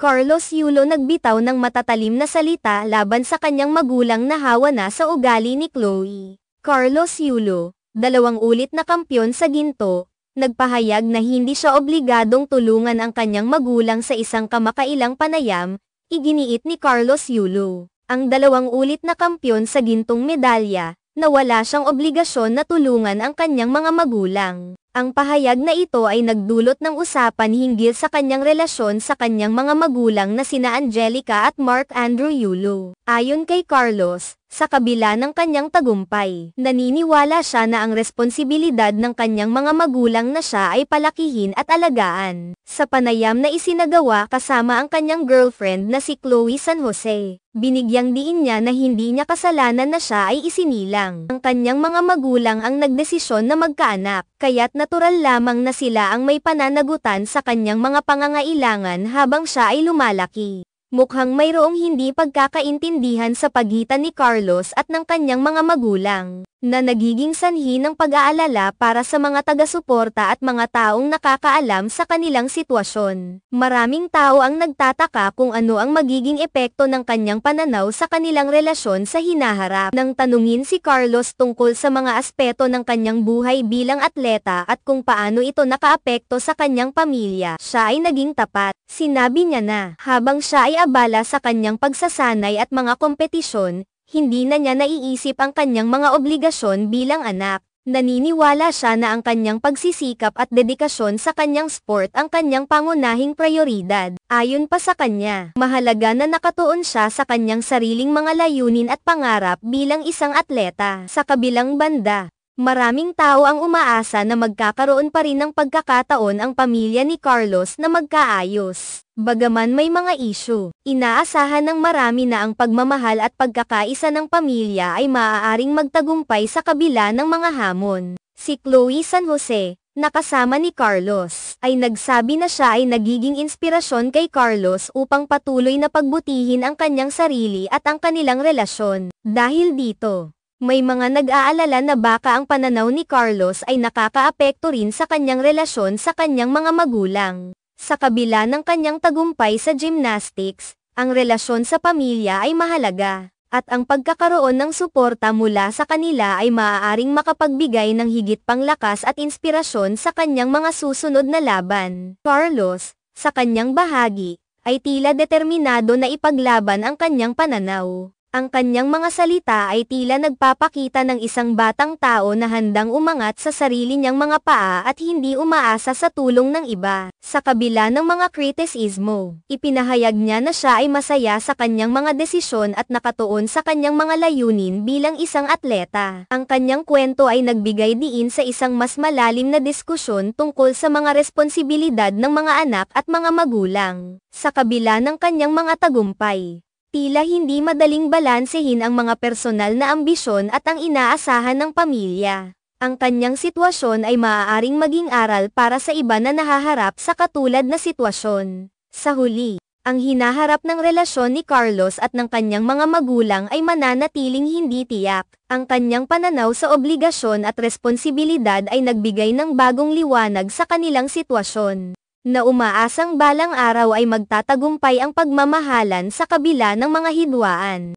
Carlos Yulo nagbitaw ng matatalim na salita laban sa kanyang magulang na hawa na sa ugali ni Chloe. Carlos Yulo, dalawang ulit na kampyon sa ginto, nagpahayag na hindi siya obligadong tulungan ang kanyang magulang sa isang kamakailang panayam, iginiit ni Carlos Yulo. Ang dalawang ulit na kampyon sa gintong medalya, na wala siyang obligasyon na tulungan ang kanyang mga magulang. Ang pahayag na ito ay nagdulot ng usapan hinggil sa kanyang relasyon sa kanyang mga magulang na sina Angelica at Mark Andrew Yulo. Ayon kay Carlos, sa kabila ng kanyang tagumpay, naniniwala siya na ang responsibilidad ng kanyang mga magulang na siya ay palakihin at alagaan sa panayam na isinagawa kasama ang kanyang girlfriend na si Chloe San Jose. Binigyang diin niya na hindi niya kasalanan na siya ay isinilang. Ang kanyang mga magulang ang nagdesisyon na magkaanak, kaya't natural lamang na sila ang may pananagutan sa kanyang mga pangangailangan habang siya ay lumalaki. Mukhang mayroong hindi pagkakaintindihan sa pagitan ni Carlos at ng kanyang mga magulang na nagiging sanhi ng pag-aalala para sa mga taga-suporta at mga taong nakakaalam sa kanilang sitwasyon. Maraming tao ang nagtataka kung ano ang magiging epekto ng kanyang pananaw sa kanilang relasyon sa hinaharap. Nang tanungin si Carlos tungkol sa mga aspeto ng kanyang buhay bilang atleta at kung paano ito nakaapekto sa kanyang pamilya, siya ay naging tapat. Sinabi niya na, habang siya ay abala sa kanyang pagsasanay at mga kompetisyon, hindi na niya naiisip ang kanyang mga obligasyon bilang anak. Naniniwala siya na ang kanyang pagsisikap at dedikasyon sa kanyang sport ang kanyang pangunahing prioridad. Ayon pa sa kanya, mahalaga na nakatuon siya sa kanyang sariling mga layunin at pangarap bilang isang atleta. Sa kabilang banda, Maraming tao ang umaasa na magkakaroon pa rin ng pagkakataon ang pamilya ni Carlos na magkaayos. Bagaman may mga isyu, inaasahan ng marami na ang pagmamahal at pagkakaisa ng pamilya ay maaaring magtagumpay sa kabila ng mga hamon. Si Chloe San Jose, nakasama ni Carlos, ay nagsabi na siya ay nagiging inspirasyon kay Carlos upang patuloy na pagbutihin ang kanyang sarili at ang kanilang relasyon. Dahil dito, may mga nag-aalala na baka ang pananaw ni Carlos ay nakakaapekto rin sa kanyang relasyon sa kanyang mga magulang. Sa kabila ng kanyang tagumpay sa gymnastics, ang relasyon sa pamilya ay mahalaga, at ang pagkakaroon ng suporta mula sa kanila ay maaaring makapagbigay ng higit pang lakas at inspirasyon sa kanyang mga susunod na laban. Carlos, sa kanyang bahagi, ay tila determinado na ipaglaban ang kanyang pananaw. Ang kanyang mga salita ay tila nagpapakita ng isang batang tao na handang umangat sa sarili niyang mga paa at hindi umaasa sa tulong ng iba. Sa kabila ng mga kritisismo, ipinahayag niya na siya ay masaya sa kanyang mga desisyon at nakatuon sa kanyang mga layunin bilang isang atleta. Ang kanyang kwento ay nagbigay diin sa isang mas malalim na diskusyon tungkol sa mga responsibilidad ng mga anak at mga magulang. Sa kabila ng kanyang mga tagumpay, Tila hindi madaling balansehin ang mga personal na ambisyon at ang inaasahan ng pamilya. Ang kanyang sitwasyon ay maaaring maging aral para sa iba na nahaharap sa katulad na sitwasyon. Sa huli, ang hinaharap ng relasyon ni Carlos at ng kanyang mga magulang ay mananatiling hindi tiyak. Ang kanyang pananaw sa obligasyon at responsibilidad ay nagbigay ng bagong liwanag sa kanilang sitwasyon na umaasang balang araw ay magtatagumpay ang pagmamahalan sa kabila ng mga hidwaan.